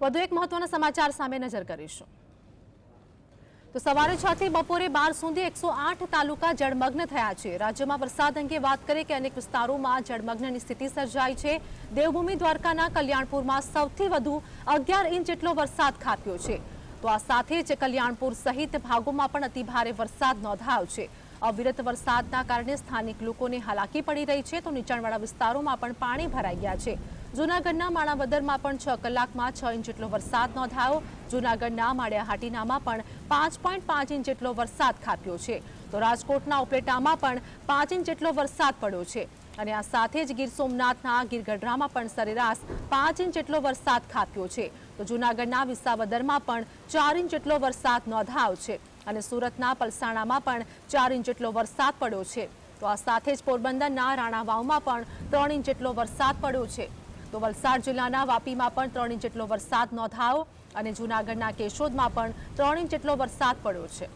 વધુ એક મહત્વના સમાચાર સામે નજર કરીશું તો સવારે છ થી બપોરે બાર સુધી એકસો આઠ તાલુકા જળમગ્ન થયા છે રાજ્યમાં વરસાદ અંગે વાત કરીએ કે અનેક વિસ્તારોમાં જળમગ્નની સ્થિતિ સર્જાઈ છે દેવભૂમિ દ્વારકાના કલ્યાણપુરમાં સૌથી વધુ અગિયાર ઇંચ જેટલો વરસાદ ખાપ્યો છે તો આ સાથે જ કલ્યાણપુર સહિત ભાગોમાં પણ અતિભારે વરસાદ નોંધાયો છે અવિરત વરસાદના કારણે સ્થાનિક લોકોને હાલાકી પડી રહી છે તો નીચાણવાળા વિસ્તારોમાં પણ પાણી ભરાઈ ગયા છે જૂનાગઢના માણાવદરમાં પણ છ કલાકમાં છ ઇંચ જેટલો વરસાદ નોંધાયો જૂનાગઢના માળિયાહાટીનામાં પણ પાંચ પોઈન્ટ પાંચ ઇંચ જેટલો વરસાદ ખાપ્યો છે તો રાજકોટના ઉપલેટામાં પણ પાંચ ઇંચ જેટલો વરસાદ પડ્યો છે અને આ સાથે જ ગીર સોમનાથના ગીરગઢડામાં પણ સરેરાશ પાંચ ઇંચ જેટલો વરસાદ ખાપ્યો છે તો જૂનાગઢના વિસાવદરમાં પણ ચાર ઇંચ જેટલો વરસાદ નોંધાયો છે અને સુરતના પલસાણામાં પણ ચાર ઇંચ જેટલો વરસાદ પડ્યો છે તો આ સાથે જ પોરબંદરના રાણાવાવમાં પણ ત્રણ ઇંચ જેટલો વરસાદ પડ્યો છે તો વલસાડ જિલ્લાના વાપીમાં પણ ત્રણ ઇંચ જેટલો વરસાદ નોંધાયો અને જૂનાગઢના કેશોદમાં પણ ત્રણ ઇંચ જેટલો વરસાદ પડ્યો છે